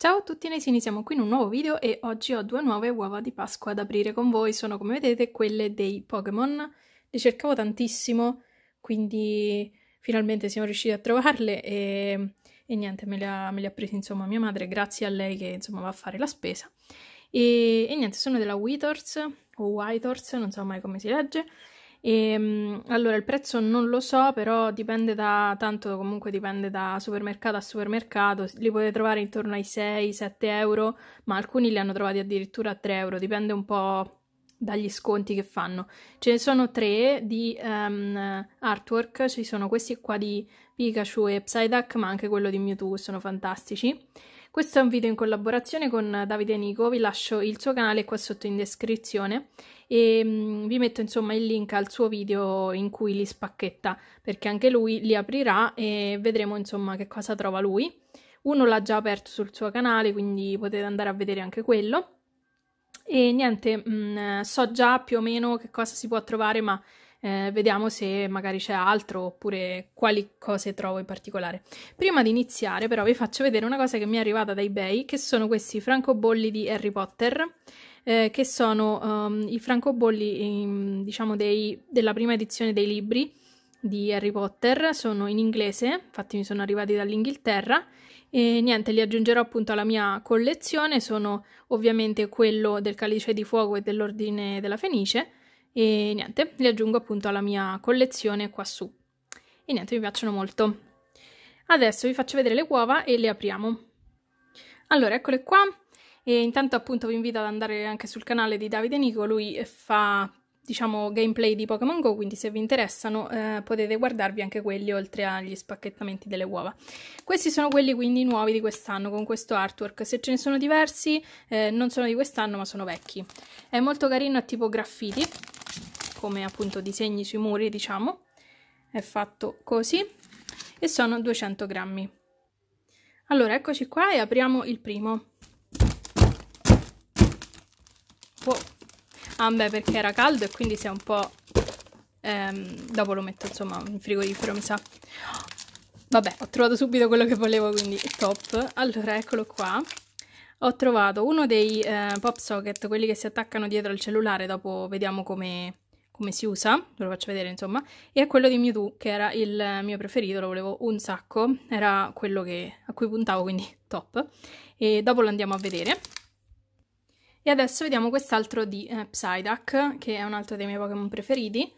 Ciao a tutti, noi siamo qui in un nuovo video e oggi ho due nuove uova di Pasqua da aprire con voi. Sono, come vedete, quelle dei Pokémon. Le cercavo tantissimo, quindi finalmente siamo riusciti a trovarle e, e niente, me le, ha, me le, ha, prese insomma mia madre, grazie a lei che insomma va a fare la spesa. E, e niente, sono della Withers o Whitors, non so mai come si legge, e, ehm, allora, il prezzo non lo so, però dipende da, tanto comunque dipende da supermercato a supermercato, li potete trovare intorno ai 6-7 euro, ma alcuni li hanno trovati addirittura a 3 euro, dipende un po' dagli sconti che fanno. Ce ne sono tre di um, artwork, ci sono questi qua di Pikachu e Psyduck, ma anche quello di Mewtwo, sono fantastici. Questo è un video in collaborazione con Davide Nico, vi lascio il suo canale qua sotto in descrizione e mm, vi metto insomma il link al suo video in cui li spacchetta perché anche lui li aprirà e vedremo insomma che cosa trova lui. Uno l'ha già aperto sul suo canale quindi potete andare a vedere anche quello. E niente, mh, mm, so già più o meno che cosa si può trovare ma eh, vediamo se magari c'è altro oppure quali cose trovo in particolare. Prima di iniziare però vi faccio vedere una cosa che mi è arrivata da eBay che sono questi francobolli di Harry Potter. Eh, che sono um, i francobolli, in, ehm, diciamo, dei, della prima edizione dei libri di Harry Potter, sono in inglese, infatti mi sono arrivati dall'Inghilterra e niente, li aggiungerò appunto alla mia collezione, sono ovviamente quello del Calice di Fuoco e dell'Ordine della Fenice e niente, li aggiungo appunto alla mia collezione quassù. E niente, mi piacciono molto. Adesso vi faccio vedere le uova e le apriamo. Allora, eccole qua. E intanto appunto vi invito ad andare anche sul canale di Davide Nico, lui fa diciamo gameplay di Pokémon Go, quindi se vi interessano eh, potete guardarvi anche quelli oltre agli spacchettamenti delle uova. Questi sono quelli quindi nuovi di quest'anno con questo artwork, se ce ne sono diversi eh, non sono di quest'anno ma sono vecchi. È molto carino, è tipo graffiti come appunto disegni sui muri, diciamo. È fatto così e sono 200 grammi. Allora, eccoci qua e apriamo il primo. Wow. Boh. Ah beh, perché era caldo e quindi si è un po'... Ehm, dopo lo metto insomma in frigorifero, mi sa. Vabbè, ho trovato subito quello che volevo, quindi top. Allora, eccolo qua. Ho trovato uno dei eh, pop socket, quelli che si attaccano dietro al cellulare, dopo vediamo come come si usa, ve lo faccio vedere insomma, e quello di Mewtwo che era il mio preferito, lo volevo un sacco, era quello che, a cui puntavo, quindi top. E dopo lo andiamo a vedere. E adesso vediamo quest'altro di eh, Psyduck, che è un altro dei miei Pokémon preferiti,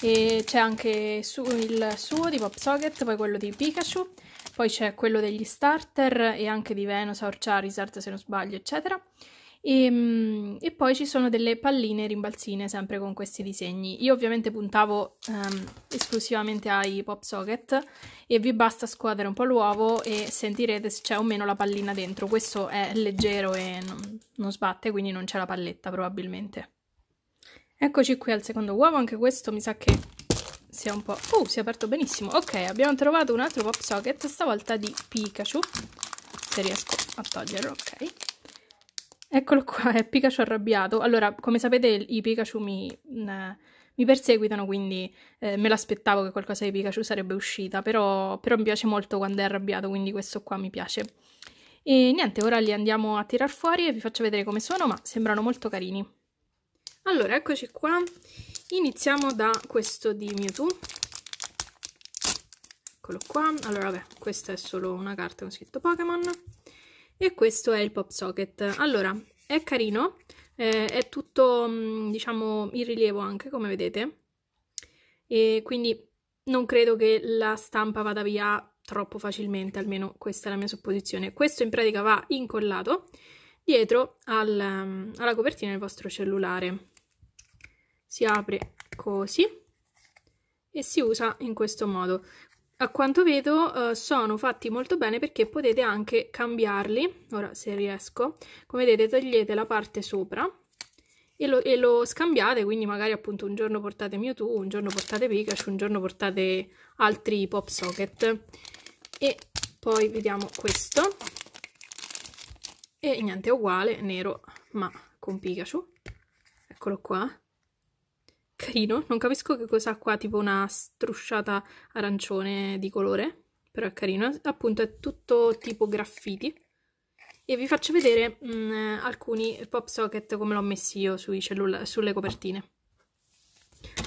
e c'è anche su, il suo di Popsocket, poi quello di Pikachu, poi c'è quello degli starter e anche di Venusaur, Charizard se non sbaglio, eccetera. E, ehm, e, poi ci sono delle palline rimbalzine sempre con questi disegni. Io ovviamente puntavo ehm, esclusivamente ai pop socket e vi basta scuotere un po' l'uovo e sentirete se c'è o meno la pallina dentro. Questo è leggero e non, non sbatte, quindi non c'è la palletta probabilmente. Eccoci qui al secondo uovo, anche questo mi sa che sia un po'... Uh, si è aperto benissimo! Ok, abbiamo trovato un altro pop socket, stavolta di Pikachu, se riesco a toglierlo, ok. Eccolo qua, è Pikachu arrabbiato. Allora, come sapete, i Pikachu mi, mh, mm, mi perseguitano, quindi eh, me l'aspettavo che qualcosa di Pikachu sarebbe uscita, però, però, mi piace molto quando è arrabbiato, quindi questo qua mi piace. E niente, ora li andiamo a tirar fuori e vi faccio vedere come sono, ma sembrano molto carini. Allora, eccoci qua. Iniziamo da questo di Mewtwo. Eccolo qua. Allora, vabbè, questa è solo una carta con scritto Pokémon e questo è il pop socket allora è carino eh, è tutto mm, diciamo in rilievo anche come vedete e quindi non credo che la stampa vada via troppo facilmente almeno questa è la mia supposizione questo in pratica va incollato dietro al, mm, alla copertina del vostro cellulare si apre così e si usa in questo modo a quanto vedo eh, sono fatti molto bene perché potete anche cambiarli, ora se riesco, come vedete togliete la parte sopra e lo, e lo scambiate, quindi magari appunto un giorno portate Mewtwo, un giorno portate Pikachu, un giorno portate altri Pop Socket e poi vediamo questo e niente è uguale, nero ma con Pikachu, eccolo qua carino. Non capisco che cosa ha qua, tipo una strusciata arancione di colore, però è carino. Appunto è tutto tipo graffiti. E vi faccio vedere mh, mm, alcuni pop socket come l'ho messi io sulle copertine.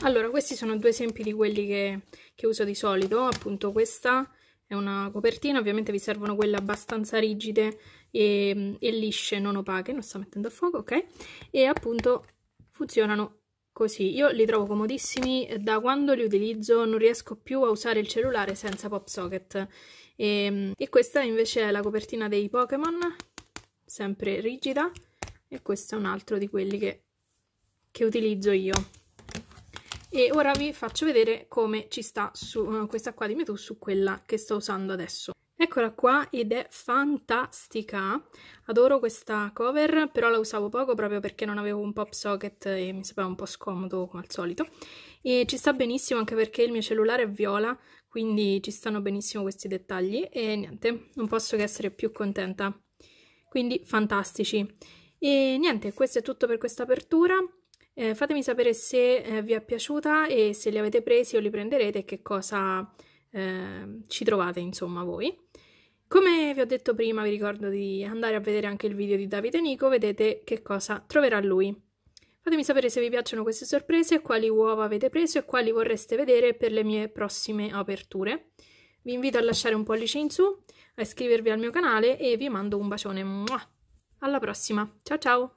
Allora, questi sono due esempi di quelli che, che uso di solito. Appunto questa è una copertina, ovviamente vi servono quelle abbastanza rigide e, e lisce, non opache, non sto mettendo a fuoco, ok? E appunto funzionano così. Io li trovo comodissimi, da quando li utilizzo non riesco più a usare il cellulare senza PopSocket. E, ehm, e questa invece è la copertina dei Pokémon, sempre rigida, e questo è un altro di quelli che, che utilizzo io. E ora vi faccio vedere come ci sta su eh, questa qua di Mewtwo su quella che sto usando adesso. Eccola qua ed è fantastica. Adoro questa cover, però la usavo poco proprio perché non avevo un pop socket e mi sembrava un po' scomodo come al solito. E ci sta benissimo anche perché il mio cellulare è viola, quindi ci stanno benissimo questi dettagli e niente, non posso che essere più contenta. Quindi fantastici. E niente, questo è tutto per questa apertura. Eh, fatemi sapere se eh, vi è piaciuta e se li avete presi o li prenderete e che cosa Ehm, ci trovate insomma voi. Come vi ho detto prima, vi ricordo di andare a vedere anche il video di Davide Nico, vedete che cosa troverà lui. Fatemi sapere se vi piacciono queste sorprese, quali uova avete preso e quali vorreste vedere per le mie prossime aperture. Vi invito a lasciare un pollice in su, a iscrivervi al mio canale e vi mando un bacione. Alla prossima, ciao ciao!